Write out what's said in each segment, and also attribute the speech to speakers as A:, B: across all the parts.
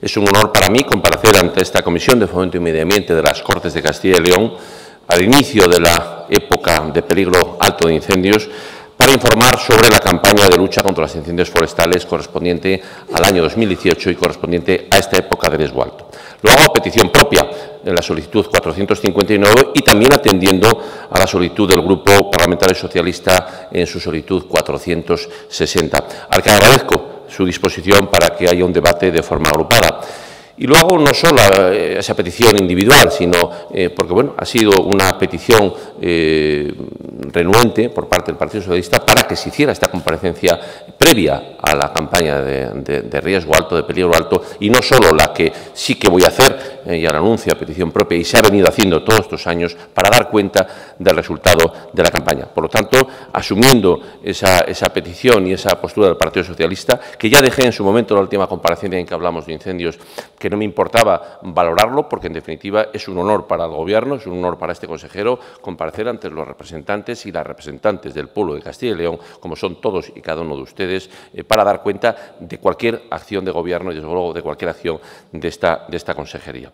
A: Es un honor para mí comparecer ante esta Comisión de Fomento y Medio Ambiente de las Cortes de Castilla y León al inicio de la época de peligro alto de incendios para informar sobre la campaña de lucha contra los incendios forestales correspondiente al año 2018 y correspondiente a esta época de riesgo Lo hago a petición propia en la solicitud 459 y también atendiendo a la solicitud del Grupo Parlamentario Socialista en su solicitud 460, al que agradezco su disposición para que haya un debate de forma agrupada. Y luego no solo eh, esa petición individual, sino eh, porque bueno, ha sido una petición eh, renuente por parte del Partido Socialista para que se hiciera esta comparecencia a la campaña de, riesgo alto, de peligro alto, y no solo la que sí que voy a hacer, y eh, ya la anuncio a petición propia, y se ha venido haciendo todos estos años para dar cuenta del resultado de la campaña. Por lo tanto, asumiendo esa, petición y esa postura del Partido Socialista, que ya dejé en su momento la última comparecencia en que hablamos de incendios, que no me importaba valorarlo, porque en definitiva es un honor para el Gobierno, es un honor para este consejero comparecer ante los representantes y las representantes del pueblo de Castilla y León, como son todos y cada uno de ustedes eh, para dar cuenta de cualquier acción de gobierno y, desde luego, de cualquier acción de esta consejería.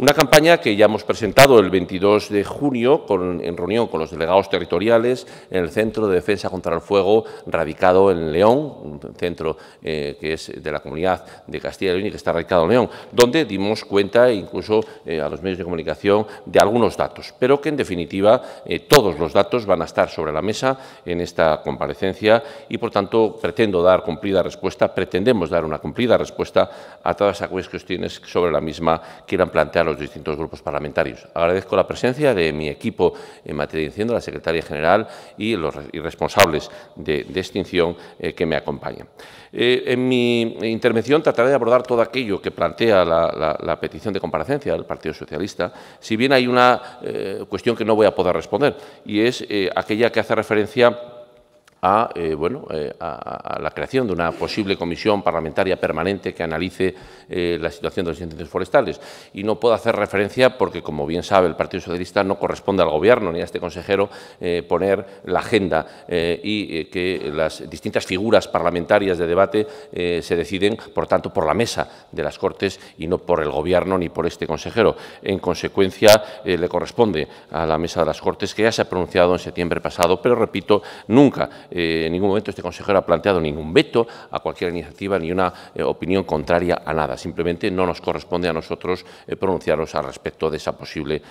A: Una campaña que ya hemos presentado el 22 de junio en reunión con los delegados territoriales en el Centro de Defensa contra el Fuego radicado en León, un centro eh, que es de la comunidad de Castilla y León y que está radicado en León, donde dimos cuenta incluso eh, a los medios de comunicación de algunos datos, pero que en definitiva eh, todos los datos van a estar sobre la mesa en esta comparecencia y por tanto pretendo dar cumplida respuesta, pretendemos dar una cumplida respuesta a todas aquellas cuestiones sobre la misma que quieran plantear los distintos grupos parlamentarios. Agradezco la presencia de mi equipo en materia de incendio, la secretaria general y los responsables de, extinción eh, que me acompañan. Eh, en mi intervención trataré de abordar todo aquello que plantea la, petición de comparecencia del Partido Socialista, si bien hay una eh, cuestión que no voy a poder responder, y es aquella que hace referencia a, eh, bueno, eh, a, la creación de una posible comisión parlamentaria permanente que analice eh, la situación de los incendios forestales. Y no puedo hacer referencia porque, como bien sabe, el Partido Socialista no corresponde al Gobierno ni a este consejero poner la agenda y que las distintas figuras parlamentarias de debate se deciden, por tanto, por la mesa de las Cortes y no por el Gobierno ni por este consejero. En consecuencia, le corresponde a la mesa de las Cortes, que ya se ha pronunciado en septiembre pasado, pero, repito, nunca eh, en ningún momento este consejero ha planteado ningún veto a cualquier iniciativa ni una eh, opinión contraria a nada. Simplemente no nos corresponde a nosotros eh, pronunciarnos al respecto de esa posible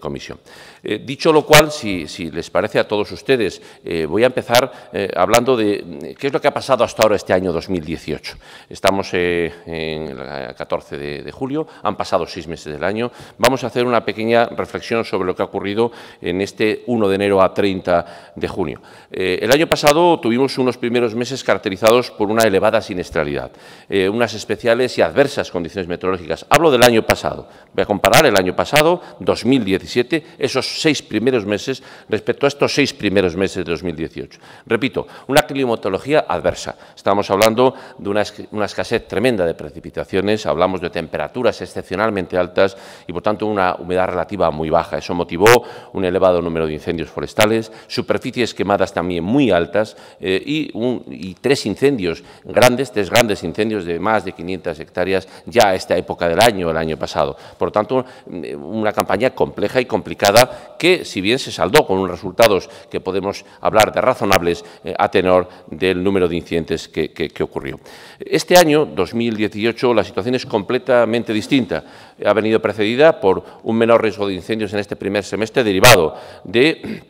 A: comisión. dicho lo cual, si, les parece a todos ustedes, voy a empezar hablando de mm, qué es lo que ha pasado hasta ahora este año 2018. Estamos en el 14 de, julio, han pasado seis meses del año. Vamos a hacer una pequeña reflexión sobre lo que ha ocurrido en este 1 de enero a 30 de junio. el año pasado tuvimos unos primeros meses caracterizados por una elevada siniestralidad, eh, unas especiales y adversas condiciones meteorológicas. Hablo del año pasado. Voy a comparar el año pasado, 2017, esos seis primeros meses respecto a estos seis primeros meses de 2018. Repito, una climatología adversa. Estamos hablando de una escasez tremenda de precipitaciones, hablamos de temperaturas excepcionalmente altas y, por tanto, una humedad relativa muy baja. Eso motivó un elevado número de incendios forestales, superficies quemadas también muy altas eh, y, tres incendios grandes, tres grandes incendios de más de 500 hectáreas ya a esta época del año, el año pasado. Por lo tanto, mm, una campaña compleja y complicada que, si bien se saldó con unos resultados que podemos hablar de razonables eh, a tenor del número de incidentes que, ocurrió. Este año, 2018, la situación es completamente distinta. Ha venido precedida por un menor riesgo de incendios en este primer semestre derivado de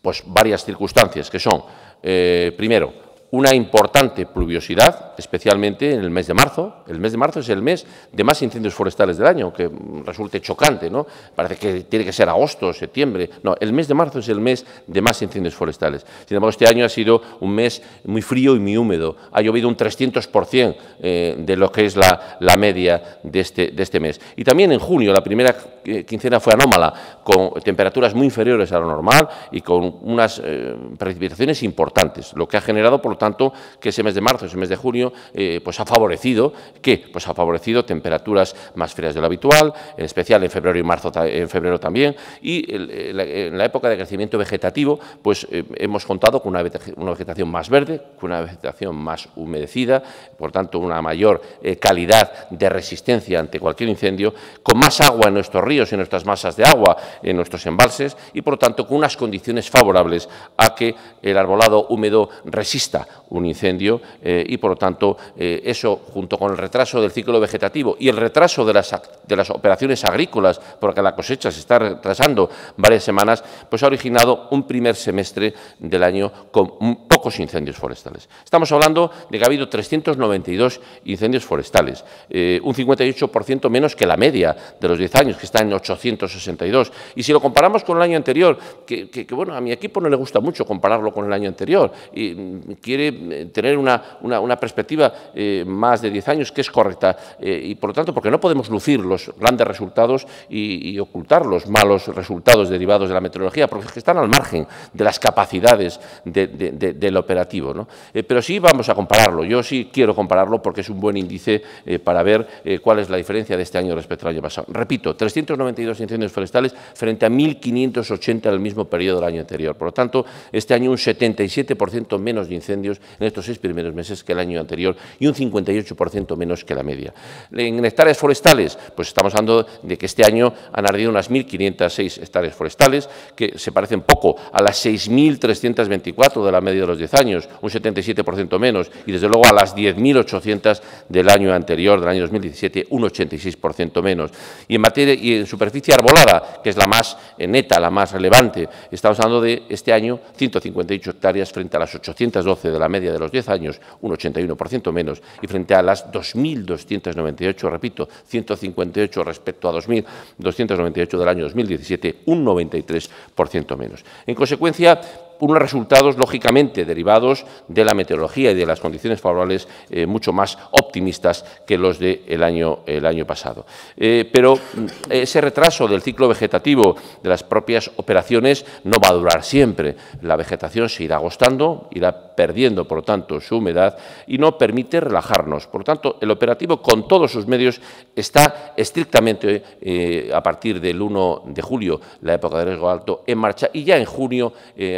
A: pues, varias circunstancias que son eh, primero, una importante pluviosidad, especialmente en el mes de marzo. El mes de marzo es el mes de más incendios forestales del año, que resulte chocante, ¿no? Parece que tiene que ser agosto, o septiembre. No, el mes de marzo es el mes de más incendios forestales. Sin embargo, este año ha sido un mes muy frío y muy húmedo. Ha llovido un 300% eh, de lo que es la, media de este, de este mes. Y también en junio, la primera eh, quincena fue anómala, con temperaturas muy inferiores a lo normal y con unas eh, precipitaciones importantes, lo que ha generado, por lo tanto, que ese mes de marzo, ese mes de junio, eh, pues ha favorecido, que, Pues ha favorecido temperaturas más frías de lo habitual, en especial en febrero y marzo, en febrero también, y eh, en la época de crecimiento vegetativo, pues eh, hemos contado con una, vegetación más verde, con una vegetación más humedecida, por tanto, una mayor calidad de resistencia ante cualquier incendio, con más agua en nuestros ríos, y en nuestras masas de agua, en nuestros embalses, y por lo tanto, con unas condiciones favorables a que el arbolado húmedo resista un incendio eh, y, por lo tanto, eh, eso, junto con el retraso del ciclo vegetativo y el retraso de las, de las operaciones agrícolas, porque la cosecha se está retrasando varias semanas, pues ha originado un primer semestre del año con pocos incendios forestales. Estamos hablando de que ha habido 392 incendios forestales, eh, un 58% menos que la media de los 10 años, que está en 862. Y si lo comparamos con el año anterior, que, bueno, a mi equipo no le gusta mucho compararlo con el año anterior, y mm, quiere eh, tener una, perspectiva eh, más de 10 años que es correcta eh, y, por lo tanto, porque no podemos lucir los grandes resultados y, ocultar los malos resultados derivados de la meteorología, porque están al margen de las capacidades del operativo. pero sí vamos a compararlo, yo sí quiero compararlo porque es un buen índice para ver cuál es la diferencia de este año respecto al año pasado. Repito, 392 incendios forestales frente a 1.580 el mismo periodo del año anterior. Por lo tanto, este año un 77% menos de incendios en estos seis primeros meses que el año anterior y un 58% menos que la media. En hectáreas forestales, pues estamos hablando de que este año han ardido unas 1.506 hectáreas forestales, que se parecen poco a las 6.324 de la media de los 10 años, un 77% menos, y desde luego a las 10.800 del año anterior, del año 2017, un 86% menos. Y en materia y en superficie arbolada, que es la más neta, la más relevante, estamos hablando de este año 158 hectáreas frente a las 812 de la media de los 10 años, un 81% menos, y frente a las 2.298, repito, 158 respecto a 2.298 del año 2017, un 93% menos. En consecuencia, unos resultados, lógicamente, derivados de la meteorología y de las condiciones favorables eh, mucho más optimistas que los del año, el año pasado. Eh, pero mm, ese retraso del ciclo vegetativo de las propias operaciones no va a durar siempre. La vegetación se irá agostando, irá perdiendo, por lo tanto, su humedad y no permite relajarnos. Por lo tanto, el operativo, con todos sus medios, está estrictamente eh, a partir del 1 de julio, la época de riesgo alto, en marcha y ya en junio,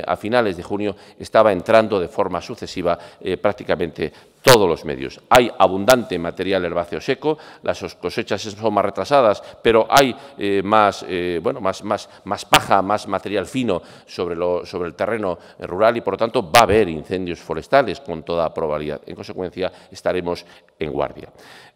A: a de junio estaba entrando de forma sucesiva eh, prácticamente todos los medios. Hay abundante material herbáceo seco, las cosechas son más retrasadas, pero hay eh, más, eh, bueno, más, más, más, paja, más material fino sobre, sobre el terreno rural y, por lo tanto, va a haber incendios forestales con toda probabilidad. En consecuencia, estaremos en guardia.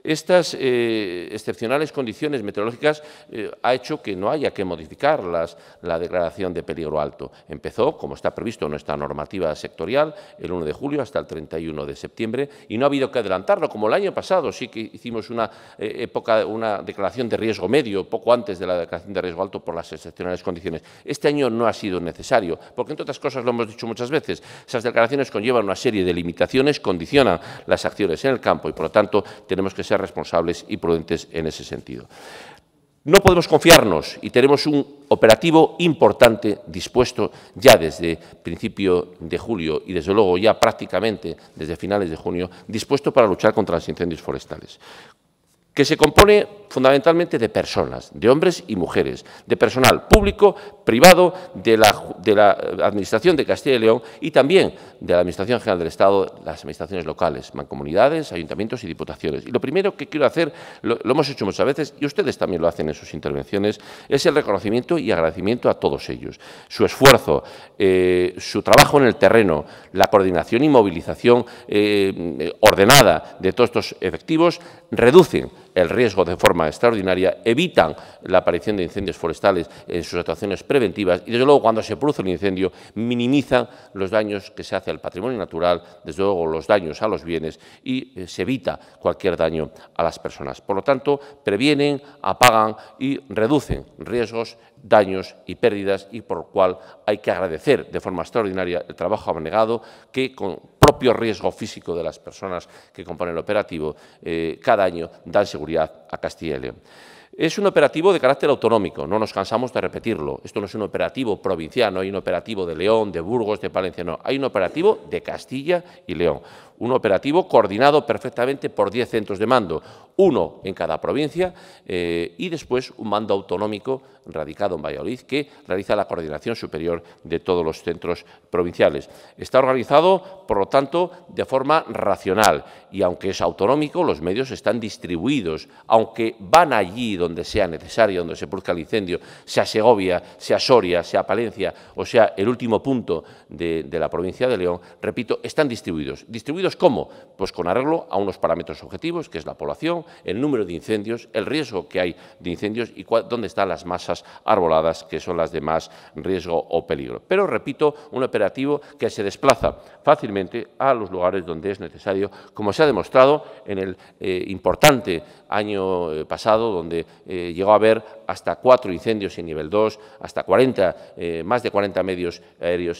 A: Estas eh, excepcionales condiciones meteorológicas eh, ha hecho que no haya que modificar la declaración de peligro alto. Empezó, como está previsto en nuestra normativa sectorial, el 1 de julio hasta el 31 de septiembre y no ha habido que adelantarlo, como el año pasado sí que hicimos una eh, una declaración de riesgo medio, poco antes de la declaración de riesgo alto por las excepcionales condiciones. Este año no ha sido necesario, porque entre otras cosas lo hemos dicho muchas veces, esas declaraciones conllevan una serie de limitaciones, condicionan las acciones en el campo y por lo tanto tenemos que ser responsables y prudentes en ese sentido. No podemos confiarnos y tenemos un operativo importante dispuesto ya desde principio de julio y desde luego ya prácticamente desde finales de junio dispuesto para luchar contra los incendios forestales que se compone fundamentalmente de personas, de hombres y mujeres, de personal público, privado, de la, de la, Administración de Castilla y León y también de la Administración General del Estado, las administraciones locales, mancomunidades, ayuntamientos y diputaciones. Y lo primero que quiero hacer, lo, hemos hecho muchas veces y ustedes también lo hacen en sus intervenciones, es el reconocimiento y agradecimiento a todos ellos. Su esfuerzo, eh, su trabajo en el terreno, la coordinación y movilización eh, ordenada de todos estos efectivos reducen el riesgo de forma extraordinaria, evitan la aparición de incendios forestales en sus actuaciones preventivas y, desde luego, cuando se produce el incendio, minimizan los daños que se hace al patrimonio natural, desde luego los daños a los bienes y eh, se evita cualquier daño a las personas. Por lo tanto, previenen, apagan y reducen riesgos, daños y pérdidas y por lo cual hay que agradecer de forma extraordinaria el trabajo abnegado que con propio riesgo físico de las personas que componen el operativo, eh, cada año dan seguridad a Castilla y León. Es un operativo de carácter autonómico, no nos cansamos de repetirlo. Esto no es un operativo provincial, no hay un operativo de León, de Burgos, de Palencia, no. Hay un operativo de Castilla y León. Un operativo coordinado perfectamente por 10 centros de mando, uno en cada provincia eh, y después un mando autonómico radicado en Valladolid que realiza la coordinación superior de todos los centros provinciales. Está organizado, por lo tanto, de forma racional y aunque es autonómico, los medios están distribuidos, aunque van allí donde donde sea necesario, donde se produzca el incendio, sea Segovia, sea Soria, sea Palencia o sea el último punto de, la provincia de León, repito, están distribuidos. ¿Distribuidos cómo? Pues con arreglo a unos parámetros objetivos, que es la población, el número de incendios, el riesgo que hay de incendios y dónde están las masas arboladas, que son las de más riesgo o peligro. Pero, repito, un operativo que se desplaza fácilmente a los lugares donde es necesario, como se ha demostrado en el eh, importante año eh, pasado, donde eh, llegó a haber hasta cuatro incendios en nivel 2, hasta 40, eh, más de 40 medios aéreos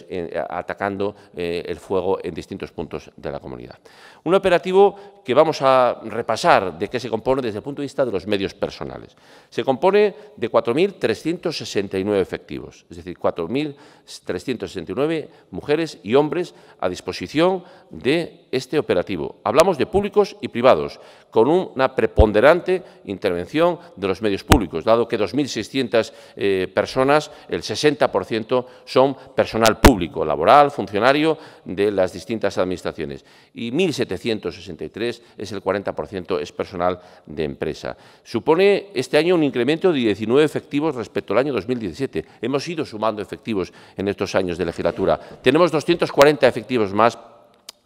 A: atacando el fuego en distintos puntos de la comunidad. Un operativo que vamos a repasar de qué se compone desde el punto de vista de los medios personales. Se compone de 4.369 efectivos, es decir, 4.369 mujeres y hombres a disposición de este operativo. Hablamos de públicos y privados, con una preponderante intervención de los medios públicos, dado que 2.600 eh, personas, el 60% son personal público, laboral, funcionario de las distintas administraciones, y 1.763 es el 40% es personal de empresa. Supone este año un incremento de 19 efectivos respecto al año 2017. Hemos ido sumando efectivos en estos años de legislatura. Tenemos 240 efectivos más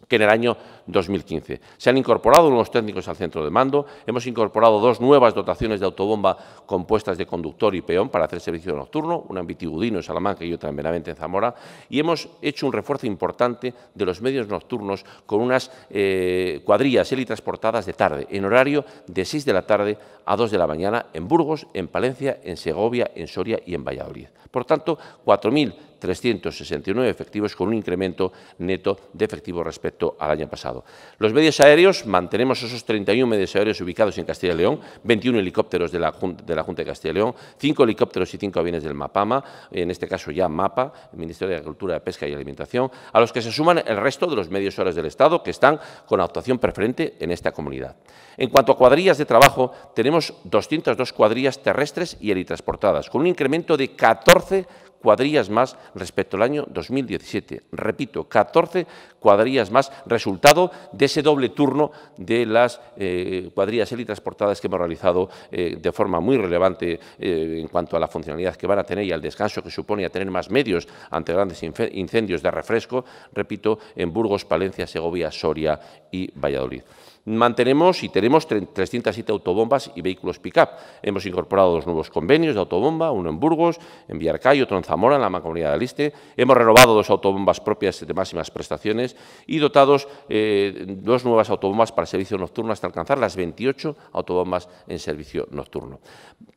A: que en el año 2015. Se han incorporado unos técnicos al centro de mando, hemos incorporado dos nuevas dotaciones de autobomba compuestas de conductor y peón para hacer servicio nocturno, una en Vitigudino, en Salamanca y otra en Benavente, en Zamora, y hemos hecho un refuerzo importante de los medios nocturnos con unas eh, cuadrillas helitransportadas de tarde, en horario de 6 de la tarde a 2 de la mañana en Burgos, en Palencia, en Segovia, en Soria y en Valladolid. Por tanto, 4.000 369 efectivos, con un incremento neto de efectivos respecto al año pasado. Los medios aéreos, mantenemos esos 31 medios aéreos ubicados en Castilla y León, 21 helicópteros de la, Junta, de Castilla y León, 5 helicópteros y 5 aviones del MAPAMA, en este caso ya MAPA, el Ministerio de Agricultura, Pesca y Alimentación, a los que se suman el resto de los medios aéreos del Estado que están con actuación preferente en esta comunidad. En cuanto a cuadrillas de trabajo, tenemos 202 cuadrillas terrestres y helitransportadas, con un incremento de 14 cuadrillas más respecto al año 2017. Repito, 14 cuadrillas más, resultado de ese doble turno de las eh, cuadrillas helitransportadas que hemos realizado eh, de forma muy relevante eh, en cuanto a la funcionalidad que van a tener y al descanso que supone a tener más medios ante grandes incendios de refresco, repito, en Burgos, Palencia, Segovia, Soria y Valladolid. Mantenemos y tenemos 307 autobombas y vehículos pick-up. Hemos incorporado dos nuevos convenios de autobomba, uno en Burgos, en Villarcay, otro en Zamora, en la Mancomunidad de Aliste... Hemos renovado dos autobombas propias de máximas prestaciones y dotados eh, dos nuevas autobombas para servicio nocturno hasta alcanzar las 28 autobombas en servicio nocturno.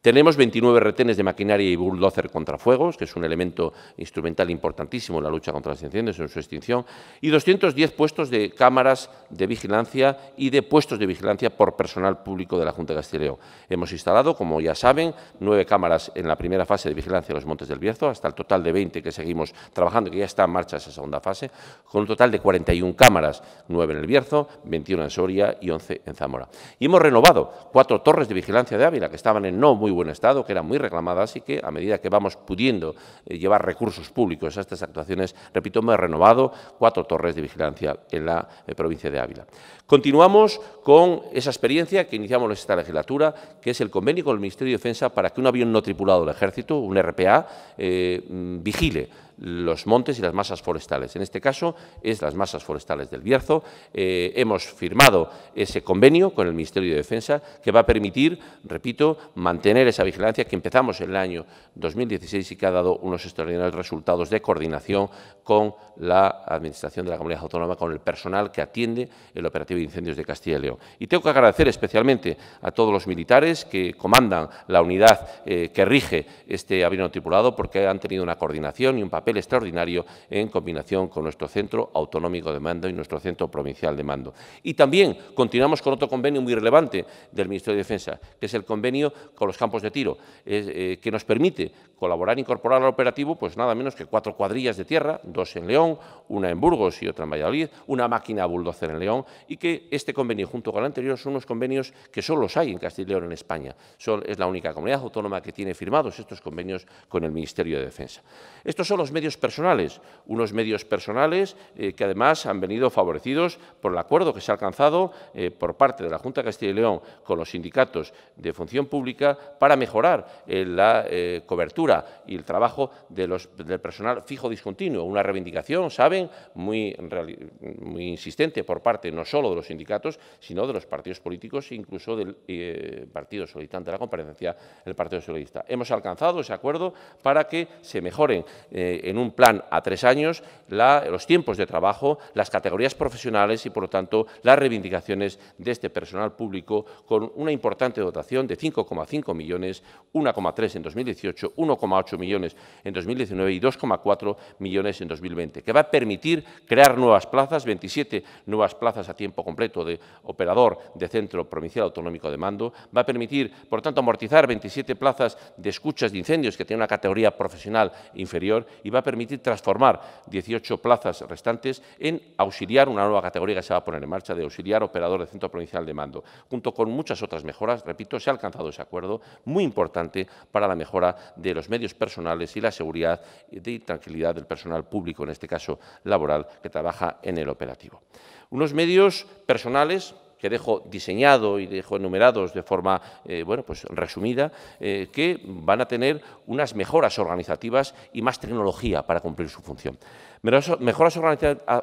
A: Tenemos 29 retenes de maquinaria y bulldozer contra fuegos, que es un elemento instrumental importantísimo en la lucha contra las incendios, en su extinción, y 210 puestos de cámaras de vigilancia y de de puestos de vigilancia por personal público de la Junta de Castilla Hemos instalado, como ya saben, nueve cámaras en la primera fase de vigilancia de los Montes del Bierzo, hasta el total de 20 que seguimos trabajando, que ya está en marcha esa segunda fase, con un total de 41 cámaras, nueve en el Bierzo, 21 en Soria y 11 en Zamora. Y hemos renovado cuatro torres de vigilancia de Ávila, que estaban en no muy buen estado, que eran muy reclamadas y que, a medida que vamos pudiendo eh, llevar recursos públicos a estas actuaciones, repito, hemos renovado cuatro torres de vigilancia en la eh, provincia de Ávila. Continuamos con esa experiencia que iniciamos en esta legislatura, que es el convenio con el Ministerio de Defensa para que un avión no tripulado del Ejército, un RPA, eh, mm, vigile los montes y las masas forestales. En este caso, es las masas forestales del Bierzo. Eh, hemos firmado ese convenio con el Ministerio de Defensa que va a permitir, repito, mantener esa vigilancia que empezamos en el año 2016 y que ha dado unos extraordinarios resultados de coordinación con la Administración de la Comunidad Autónoma, con el personal que atiende el operativo de incendios de Castilla y León. Y tengo que agradecer especialmente a todos los militares que comandan la unidad eh, que rige este avión tripulado porque han tenido una coordinación y un papel extraordinario en combinación con nuestro Centro Autonómico de Mando y nuestro Centro Provincial de Mando. Y también continuamos con otro convenio muy relevante del Ministerio de Defensa, que es el convenio con los campos de tiro, eh, que nos permite colaborar e incorporar al operativo pues nada menos que cuatro cuadrillas de tierra, dos en León, una en Burgos y otra en Valladolid, una máquina bulldozer en León, y que este convenio junto con el anterior son unos convenios que solo hay en Castilla y León, en España. Son, es la única comunidad autónoma que tiene firmados estos convenios con el Ministerio de Defensa. Estos son los medios personales, unos medios personales eh, que además han venido favorecidos por el acuerdo que se ha alcanzado eh, por parte de la Junta de Castilla y León con los sindicatos de función pública para mejorar eh, la cobertura y el trabajo de los, del personal fijo discontinuo. Una reivindicación, saben, muy, muy insistente por parte no solo de los sindicatos, sino de los partidos políticos e incluso del partido solicitante de la comparecencia, el Partido Socialista. Hemos alcanzado ese acuerdo para que se mejoren en un plan a tres años los tiempos de trabajo, las categorías profesionales y, por lo tanto, las reivindicaciones de este personal público con una importante dotación de 5,5 millones, 1,3 en 2018, 1,8 millones en 2019 y 2,4 millones en 2020, que va a permitir crear nuevas plazas, 27 nuevas plazas a tiempo completo de operador de Centro Provincial Autonómico de Mando, va a permitir, por tanto, amortizar 27 plazas de escuchas de incendios que tienen una categoría profesional inferior y va a permitir transformar 18 plazas restantes en auxiliar, una nueva categoría que se va a poner en marcha de auxiliar operador de centro provincial de mando. Junto con muchas otras mejoras, repito, se ha alcanzado ese acuerdo muy importante para la mejora de los medios personales y la seguridad y tranquilidad del personal público, en este caso laboral, que trabaja en el operativo. Unos medios personales que dejo diseñado y dejo enumerados de forma eh, bueno, pues resumida, eh, que van a tener unas mejoras organizativas y más tecnología para cumplir su función. Mejoras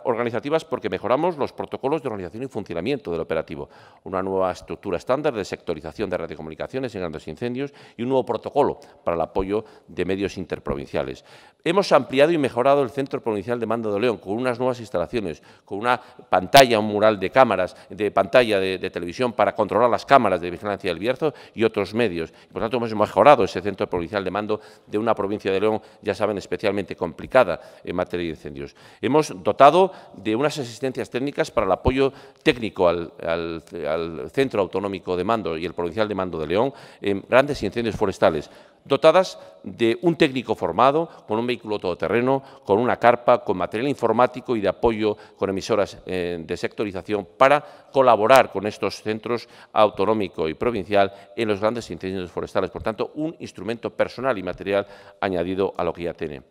A: organizativas porque mejoramos los protocolos de organización y funcionamiento del operativo, una nueva estructura estándar de sectorización de radiocomunicaciones en grandes incendios y un nuevo protocolo para el apoyo de medios interprovinciales. Hemos ampliado y mejorado el Centro Provincial de Mando de León con unas nuevas instalaciones, con una pantalla, un mural de cámaras, de pantalla de, televisión para controlar las cámaras de vigilancia del Bierzo y otros medios. Por tanto, hemos mejorado ese Centro Provincial de Mando de una provincia de León, ya saben, especialmente complicada en materia de Hemos dotado de unas asistencias técnicas para el apoyo técnico al, Centro Autonómico de Mando y el Provincial de Mando de León en grandes incendios forestales, dotadas de un técnico formado, con un vehículo todoterreno, con una carpa, con material informático y de apoyo con emisoras eh, de sectorización para colaborar con estos centros autonómico y provincial en los grandes incendios forestales. Por tanto, un instrumento personal y material añadido a lo que ya tiene.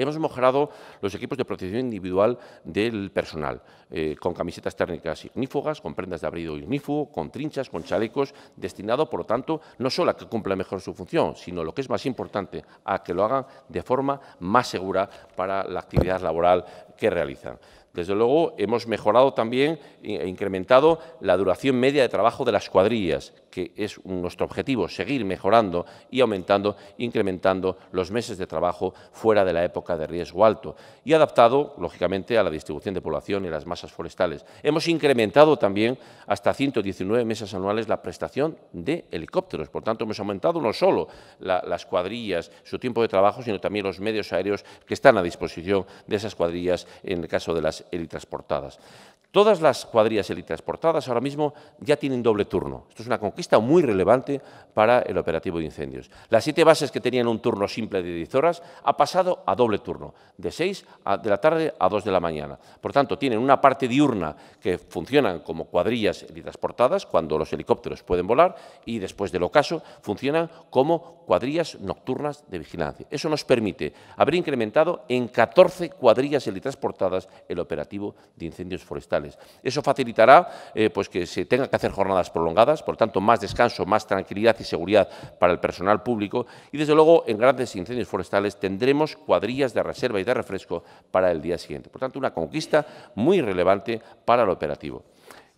A: Hemos mejorado los equipos de protección individual del personal, eh, con camisetas térmicas ignífugas, con prendas de abrigo ignífugo, con trinchas, con chalecos, destinado, por lo tanto, no solo a que cumpla mejor su función, sino lo que es más importante, a que lo hagan de forma más segura para la actividad laboral que realizan. Desde luego, hemos mejorado también e incrementado la duración media de trabajo de las cuadrillas, que es nuestro objetivo, seguir mejorando y aumentando, incrementando los meses de trabajo fuera de la época de riesgo alto y adaptado, lógicamente, a la distribución de población y las masas forestales. Hemos incrementado también hasta 119 meses anuales la prestación de helicópteros. Por tanto, hemos aumentado no solo las cuadrillas, su tiempo de trabajo, sino también los medios aéreos que están a disposición de esas cuadrillas en el caso de las e transportadas. Todas las cuadrillas helitransportadas ahora mismo ya tienen doble turno. Esto es una conquista muy relevante para el operativo de incendios. Las siete bases que tenían un turno simple de 10 horas ha pasado a doble turno, de 6 de la tarde a 2 de la mañana. Por tanto, tienen una parte diurna que funcionan como cuadrillas helitransportadas cuando los helicópteros pueden volar, y después del ocaso funcionan como cuadrillas nocturnas de vigilancia. Eso nos permite haber incrementado en 14 cuadrillas helitransportadas el operativo de incendios forestales eso facilitará eh, pues que se tengan que hacer jornadas prolongadas, por tanto, más descanso, más tranquilidad y seguridad para el personal público y, desde luego, en grandes incendios forestales tendremos cuadrillas de reserva y de refresco para el día siguiente. Por tanto, una conquista muy relevante para el operativo.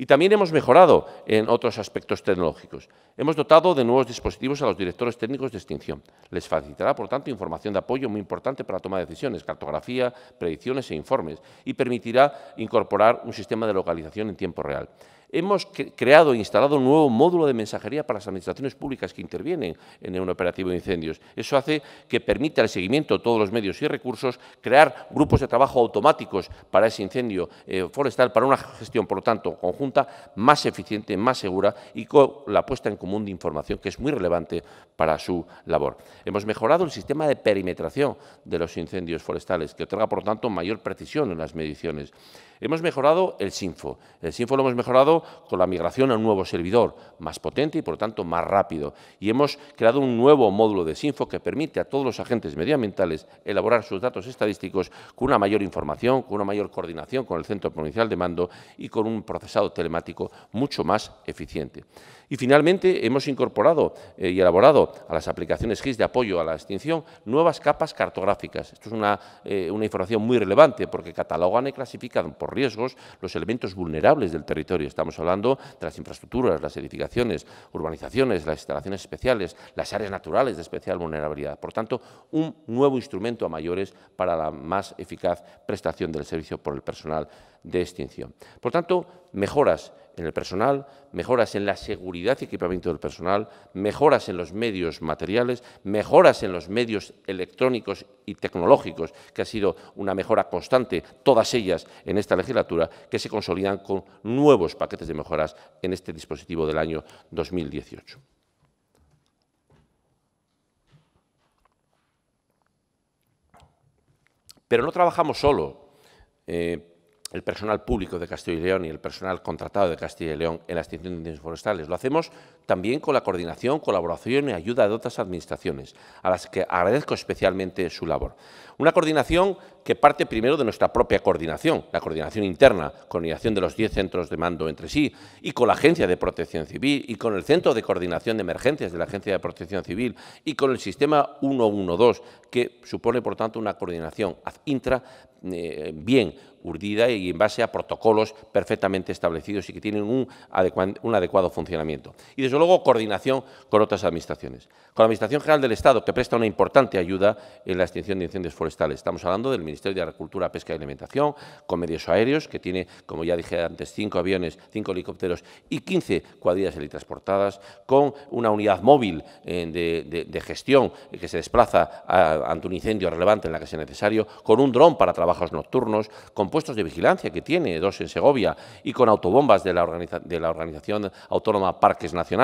A: Y también hemos mejorado en otros aspectos tecnológicos. Hemos dotado de nuevos dispositivos a los directores técnicos de extinción. Les facilitará, por tanto, información de apoyo muy importante para la toma de decisiones, cartografía, predicciones e informes, y permitirá incorporar un sistema de localización en tiempo real. Hemos creado e instalado un nuevo módulo de mensajería para las administraciones públicas que intervienen en un operativo de incendios. Eso hace que permita el seguimiento de todos los medios y recursos, crear grupos de trabajo automáticos para ese incendio eh, forestal, para una gestión, por lo tanto, conjunta, más eficiente, más segura y con la puesta en común de información, que es muy relevante para su labor. Hemos mejorado el sistema de perimetración de los incendios forestales, que otorga, por lo tanto, mayor precisión en las mediciones. Hemos mejorado el SINFO. El SINFO lo hemos mejorado con la migración a un nuevo servidor, más potente y por lo tanto más rápido. Y hemos creado un nuevo módulo de Sinfo que permite a todos los agentes medioambientales elaborar sus datos estadísticos con una mayor información, con una mayor coordinación con el Centro Provincial de Mando y con un procesado telemático mucho más eficiente. Y finalmente hemos incorporado eh, y elaborado a las aplicaciones GIS de apoyo a la extinción nuevas capas cartográficas. Esto es eh, una información muy relevante porque catalogan y clasifican por riesgos los elementos vulnerables del territorio. Estamos hablando de las infraestructuras, las edificaciones, urbanizaciones, las instalaciones especiales, las áreas naturales de especial vulnerabilidad. Por tanto, un nuevo instrumento a mayores para la más eficaz prestación del servicio por el personal de extinción. Por tanto, mejoras en el personal, mejoras en la seguridad y equipamiento del personal, mejoras en los medios materiales, mejoras en los medios electrónicos y tecnológicos, que ha sido una mejora constante, todas ellas en esta legislatura, que se consolidan con nuevos paquetes de mejoras en este dispositivo del año 2018. Pero no trabajamos solo. Eh, el personal público de Castilla y León y el personal contratado de Castilla y León en la extinción de incendios forestales. Lo hacemos también con la coordinación, colaboración y ayuda de otras administraciones, a las que agradezco especialmente su labor. Una coordinación que parte primero de nuestra propia coordinación, la coordinación interna, coordinación de los 10 centros de mando entre sí, y con la Agencia de Protección Civil, y con el Centro de Coordinación de Emergencias de la Agencia de Protección Civil, y con el sistema 112, que supone, por tanto, una coordinación intra eh, bien urdida y en base a protocolos perfectamente establecidos y que tienen un, adecuado, funcionamiento luego coordinación con otras administraciones. Con la Administración General del Estado, que presta una importante ayuda en la extinción de incendios forestales. Estamos hablando del Ministerio de Agricultura, Pesca y Alimentación, con medios aéreos, que tiene, como ya dije antes, cinco aviones, cinco helicópteros y 15 cuadrillas helitransportadas, con una unidad móvil eh, de, gestión eh, que se desplaza ante un incendio relevante en la que sea necesario, con un dron para trabajos nocturnos, con puestos de vigilancia que tiene, dos en Segovia, y con autobombas de la, de la Organización Autónoma Parques Nacionales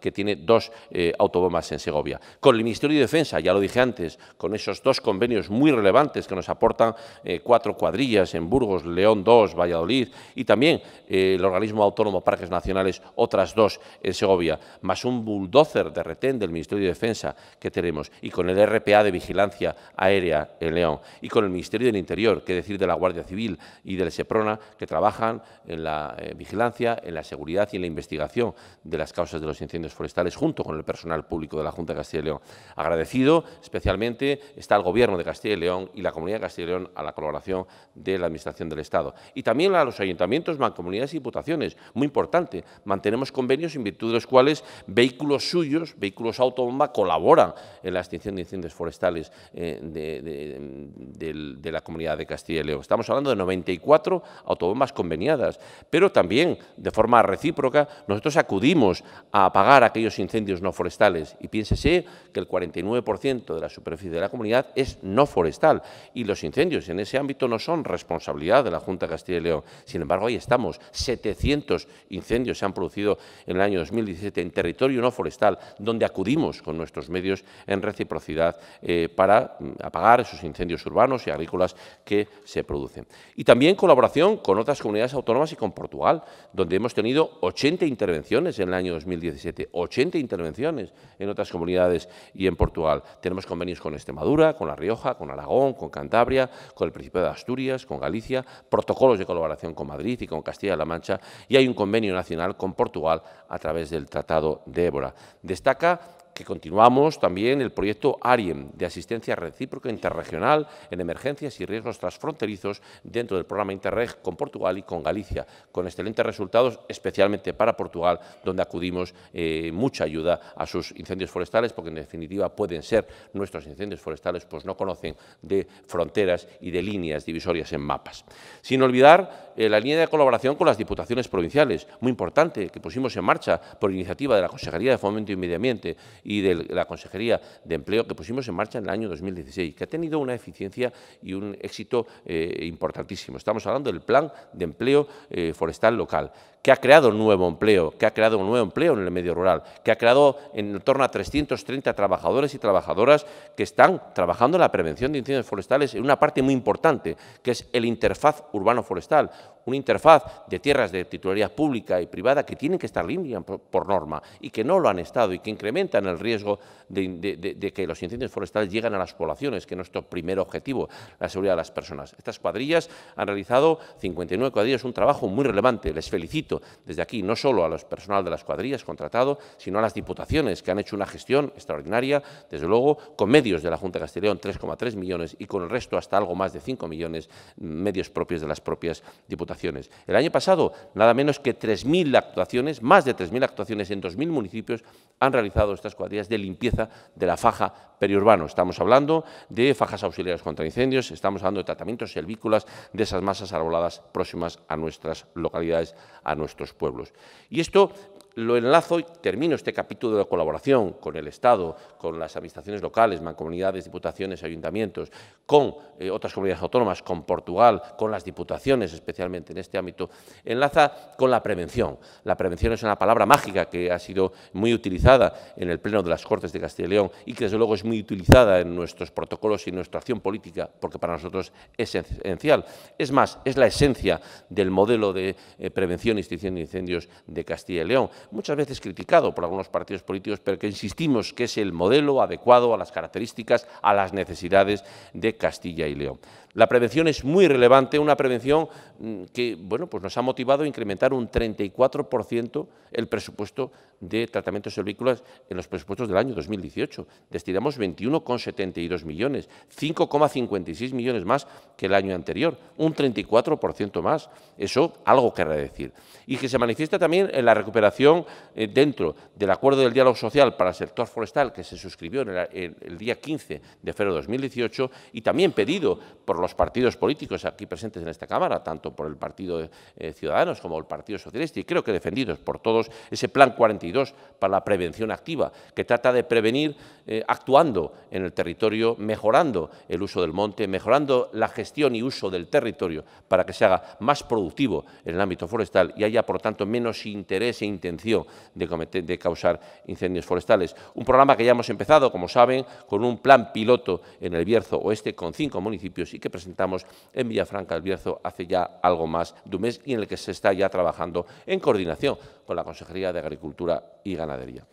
A: que tiene dos eh, autobomas en Segovia. Con el Ministerio de Defensa, ya lo dije antes, con esos dos convenios muy relevantes que nos aportan eh, cuatro cuadrillas en Burgos, León 2, Valladolid y también eh, el organismo autónomo Parques Nacionales, otras dos en Segovia, más un bulldozer de retén del Ministerio de Defensa que tenemos y con el RPA de Vigilancia Aérea en León y con el Ministerio del Interior, que decir de la Guardia Civil y del SEPRONA, que trabajan en la vigilancia, en la seguridad y en la investigación de las causas de los incendios forestales junto con el personal público de la Junta de Castilla y León. Agradecido especialmente está el Gobierno de Castilla y León y la Comunidad de Castilla y León a la colaboración de la Administración del Estado. Y también a los ayuntamientos, mancomunidades y diputaciones. Muy importante, mantenemos convenios en virtud de los cuales vehículos suyos, vehículos autobomba colaboran en la extinción de incendios forestales eh, de, la Comunidad de Castilla y León. Estamos hablando de 94 autobombas conveniadas, pero también de forma recíproca nosotros acudimos a apagar aquellos incendios no forestales. Y piénsese que el 49% de la superficie de la comunidad es no forestal y los incendios en ese ámbito no son responsabilidad de la Junta de Castilla y León. Sin embargo, ahí estamos. 700 incendios se han producido en el año 2017 en territorio no forestal, donde acudimos con nuestros medios en reciprocidad eh, para mm, apagar esos incendios urbanos y agrícolas que se producen. Y también colaboración con otras comunidades autónomas y con Portugal, donde hemos tenido 80 intervenciones en el año 2017 2017, 80 intervenciones en otras comunidades y en Portugal. Tenemos convenios con Extremadura, con La Rioja, con Aragón, con Cantabria, con el Principado de Asturias, con Galicia, protocolos de colaboración con Madrid y con Castilla-La Mancha y hay un convenio nacional con Portugal a través del Tratado de Ébora. Destaca que continuamos también el proyecto ARIEM de asistencia recíproca interregional en emergencias y riesgos transfronterizos dentro del programa Interreg con Portugal y con Galicia, con excelentes resultados, especialmente para Portugal, donde acudimos eh, mucha ayuda a sus incendios forestales, porque en definitiva pueden ser nuestros incendios forestales, pues no conocen de fronteras y de líneas divisorias en mapas. Sin olvidar eh, la línea de colaboración con las diputaciones provinciales, muy importante, que pusimos en marcha por iniciativa de la Consejería de Fomento y Medio Ambiente y de la Consejería de Empleo que pusimos en marcha en el año 2016, que ha tenido una eficiencia y un éxito eh, importantísimo. Estamos hablando del Plan de Empleo eh, Forestal Local, que ha creado nuevo empleo, que ha creado un nuevo empleo en el medio rural, que ha creado en torno a 330 trabajadores y trabajadoras que están trabajando en la prevención de incendios forestales en una parte muy importante, que es el interfaz urbano-forestal, una interfaz de tierras de titularidad pública y privada que tienen que estar limpias por, norma y que no lo han estado y que incrementan el riesgo de, que los incendios forestales lleguen a las poblaciones, que es nuestro primer objetivo, la seguridad de las personas. Estas cuadrillas han realizado 59 cuadrillas, un trabajo muy relevante, les felicito desde aquí no solo a los personal de las cuadrillas contratado, sino a las diputaciones que han hecho una gestión extraordinaria, desde luego con medios de la Junta de Castileón, 3,3 millones y con el resto hasta algo más de 5 millones medios propios de las propias diputaciones. El año pasado, nada menos que 3.000 actuaciones, más de 3.000 actuaciones en 2.000 municipios han realizado estas cuadrillas de limpieza de la faja periurbano. Estamos hablando de fajas auxiliares contra incendios, estamos hablando de tratamientos selvícolas de esas masas arboladas próximas a nuestras localidades, a nuestros pueblos. Y esto lo enlazo y termino este capítulo de colaboración con el Estado, con las administraciones locales, mancomunidades, diputaciones, ayuntamientos, con eh, otras comunidades autónomas, con Portugal, con las diputaciones especialmente en este ámbito, enlaza con la prevención. La prevención es una palabra mágica que ha sido muy utilizada en el Pleno de las Cortes de Castilla y León y que desde luego es muy utilizada en nuestros protocolos y nuestra acción política porque para nosotros es esencial. Es más, es la esencia del modelo de eh, prevención y extinción de incendios de Castilla y León muchas veces criticado por algunos partidos políticos, pero que insistimos que es el modelo adecuado a las características, a las necesidades de Castilla y León. La prevención es muy relevante, una prevención mm, que bueno, pues nos ha motivado a incrementar un 34% el presupuesto de tratamientos cervícolas en los presupuestos del año 2018. Destinamos 21,72 millones, 5,56 millones más que el año anterior, un 34% más. Eso algo querrá decir. Y que se manifiesta también en la recuperación eh, dentro del acuerdo del diálogo social para el sector forestal que se suscribió el, el día 15 de febrero de 2018 y también pedido por los partidos políticos aquí presentes en esta Cámara, tanto por el Partido eh, Ciudadanos como el Partido Socialista, y creo que defendidos por todos, ese Plan 42 para la prevención activa, que trata de prevenir eh, actuando en el territorio, mejorando el uso del monte, mejorando la gestión y uso del territorio para que se haga más productivo en el ámbito forestal y haya, por tanto, menos interés e intención de, de causar incendios forestales. Un programa que ya hemos empezado, como saben, con un plan piloto en el Bierzo Oeste con cinco municipios y que presentamos en Villafranca del Bierzo hace ya algo más de un mes y en el que se está ya trabajando en coordinación con la Consejería de Agricultura y Ganadería.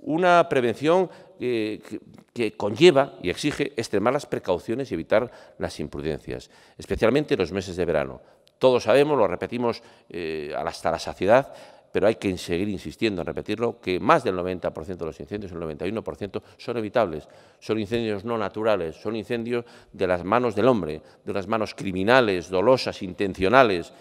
A: Una prevención eh, que, conlleva y exige extremar las precauciones y evitar las imprudencias, especialmente en los meses de verano. Todos sabemos, lo repetimos eh, hasta la saciedad, pero hay que seguir insistiendo en repetirlo, que más del 90% de los incendios, el 91%, son evitables. Son incendios no naturales, son incendios de las manos del hombre, de unas manos criminales, dolosas, intencionales,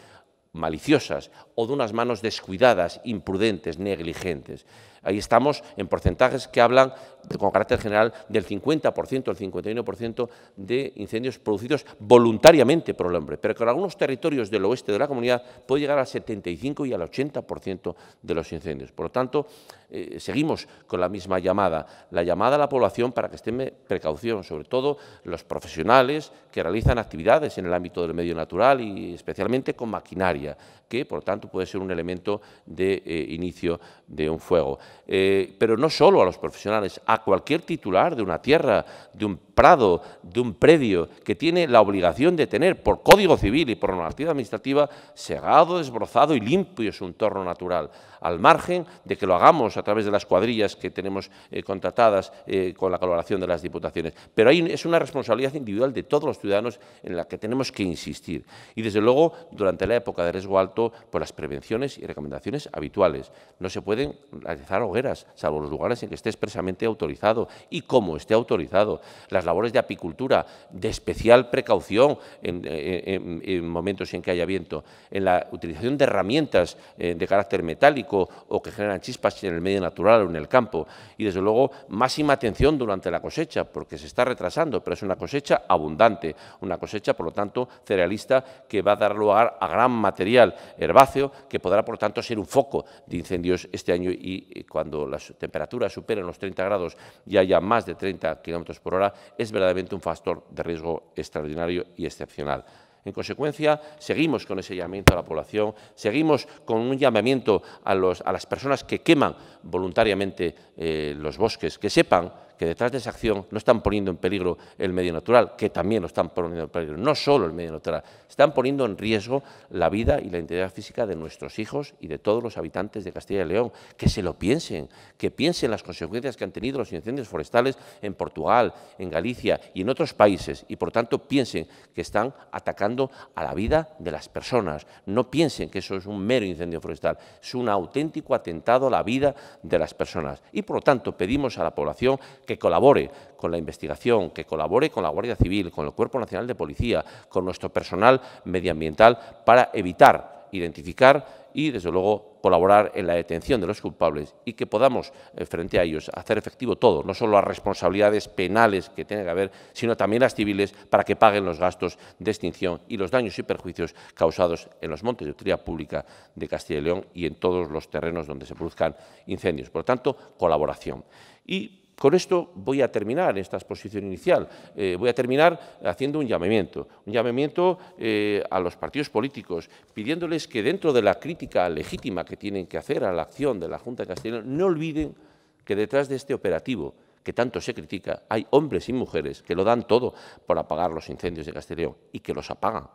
A: maliciosas, o de unas manos descuidadas, imprudentes, negligentes. Ahí estamos en porcentajes que hablan con carácter general del 50%, el 51% de incendios producidos voluntariamente por el hombre, pero que en algunos territorios del oeste de la comunidad puede llegar al 75 y al 80% de los incendios. Por lo tanto, eh, seguimos con la misma llamada, la llamada a la población para que estén precaución, sobre todo los profesionales que realizan actividades en el ámbito del medio natural y especialmente con maquinaria, que por lo tanto puede ser un elemento de eh, inicio de un fuego. Eh, pero no solo a los profesionales, a cualquier titular de una tierra, de un prado, de un predio, que tiene la obligación de tener por código civil y por normativa administrativa segado, desbrozado y limpio su entorno natural, al margen de que lo hagamos a través de las cuadrillas que tenemos eh, contratadas eh, con la colaboración de las diputaciones. Pero es una responsabilidad individual de todos los ciudadanos en la que tenemos que insistir. Y desde luego, durante la época de riesgo alto, por las prevenciones y recomendaciones habituales. No se pueden realizar hogueras, salvo los lugares en que esté expresamente autorizado y como esté autorizado. Las labores de apicultura, de especial precaución en, momentos en que haya viento. En la utilización de herramientas eh, de carácter metálico o que generan chispas en el medio natural o en el campo. Y, desde luego, máxima atención durante la cosecha, porque se está retrasando, pero es una cosecha abundante, una cosecha, por lo tanto, cerealista que va a dar lugar a gran material herbáceo que podrá, por tanto, ser un foco de incendios este año y eh, cuando las temperaturas superen los 30 grados y haya más de 30 kilómetros por hora, es verdaderamente un factor de riesgo extraordinario y excepcional. En consecuencia, seguimos con ese llamamiento a la población, seguimos con un llamamiento a, las personas que queman voluntariamente eh, los bosques, que sepan que detrás de esa acción no están poniendo en peligro el medio natural, que también lo están poniendo en peligro, no solo el medio natural, están poniendo en riesgo la vida y la integridad física de nuestros hijos y de todos los habitantes de Castilla y León, que se lo piensen, que piensen las consecuencias que han tenido los incendios forestales en Portugal, en Galicia y en otros países, y por tanto piensen que están atacando a la vida de las personas, no piensen que eso es un mero incendio forestal, es un auténtico atentado a la vida de las personas, y por lo tanto pedimos a la población que colabore con la investigación, que colabore con la Guardia Civil, con el Cuerpo Nacional de Policía, con nuestro personal medioambiental para evitar, identificar y, desde luego, colaborar en la detención de los culpables y que podamos, eh, frente a ellos, hacer efectivo todo, no solo las responsabilidades penales que tienen que haber, sino también las civiles para que paguen los gastos de extinción y los daños y perjuicios causados en los montes de utilidad pública de Castilla y León y en todos los terrenos donde se produzcan incendios. Por lo tanto, colaboración. Y con esto voy a terminar esta exposición inicial. Eh, voy a terminar haciendo un llamamiento, un llamamiento eh, a los partidos políticos, pidiéndoles que dentro de la crítica legítima que tienen que hacer a la acción de la Junta de Castellón no olviden que detrás de este operativo que tanto se critica, hay hombres y mujeres que lo dan todo por apagar los incendios de Castellón y que los apagan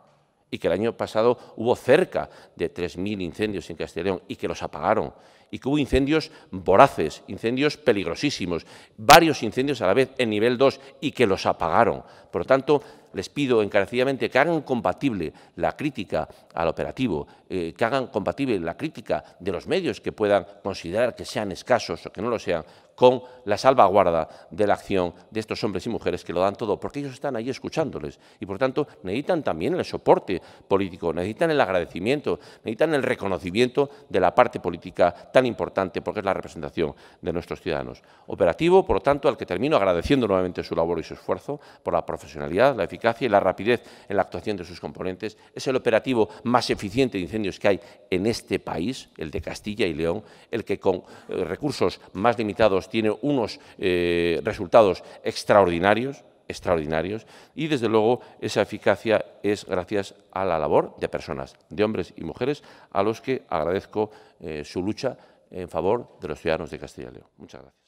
A: y que el año pasado hubo cerca de 3.000 incendios en Castellón y que los apagaron y que hubo incendios voraces, incendios peligrosísimos, varios incendios a la vez en nivel 2 y que los apagaron. Por lo tanto, les pido encarecidamente que hagan compatible la crítica al operativo, eh, que hagan compatible la crítica de los medios que puedan considerar que sean escasos o que no lo sean, con la salvaguarda de la acción de estos hombres y mujeres que lo dan todo, porque ellos están ahí escuchándoles y por tanto necesitan también el soporte político, necesitan el agradecimiento, necesitan el reconocimiento de la parte política tan importante, porque es la representación de nuestros ciudadanos. Operativo, por lo tanto, al que termino agradeciendo nuevamente su labor y su esfuerzo por la profesionalidad, la eficacia y la rapidez en la actuación de sus componentes. Es el operativo más eficiente de incendios que hay en este país, el de Castilla y León, el que con eh, recursos más limitados tiene unos eh, resultados extraordinarios extraordinarios y, desde luego, esa eficacia es gracias a la labor de personas, de hombres y mujeres, a los que agradezco eh, su lucha en favor de los ciudadanos de Castilla y León. Muchas gracias.